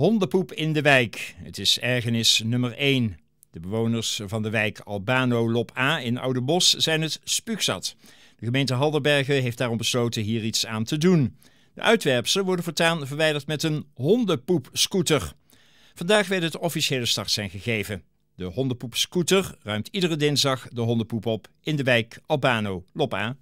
Hondenpoep in de wijk. Het is ergernis nummer 1. De bewoners van de wijk Albano Lop A in Oude Bos zijn het spuugzat. De gemeente Halderbergen heeft daarom besloten hier iets aan te doen. De uitwerpsen worden voortaan verwijderd met een hondenpoepscooter. Vandaag werd het officiële startsein gegeven. De hondenpoepscooter ruimt iedere dinsdag de hondenpoep op in de wijk Albano Lop A.